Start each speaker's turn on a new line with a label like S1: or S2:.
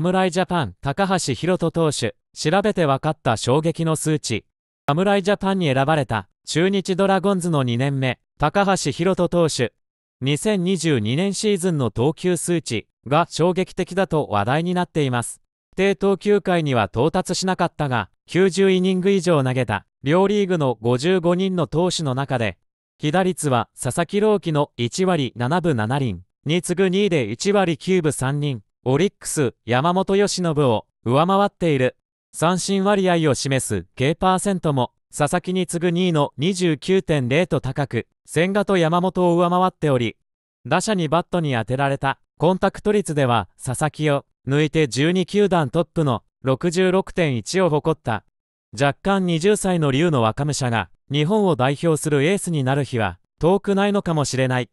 S1: 侍ジャパン高橋宏斗投手調べて分かった衝撃の数値侍ジャパンに選ばれた中日ドラゴンズの2年目高橋宏斗投手2022年シーズンの投球数値が衝撃的だと話題になっています低投球回には到達しなかったが90イニング以上投げた両リーグの55人の投手の中で被打率は佐々木朗希の1割7分7厘に次ぐ2位で1割9分3厘オリックス山本由伸を上回っている三振割合を示す K% も佐々木に次ぐ2位の29.0と高く千賀と山本を上回っており打者にバットに当てられたコンタクト率では佐々木を抜いて12球団トップの66.1を誇った若干20歳の龍の若武者が日本を代表するエースになる日は遠くないのかもしれない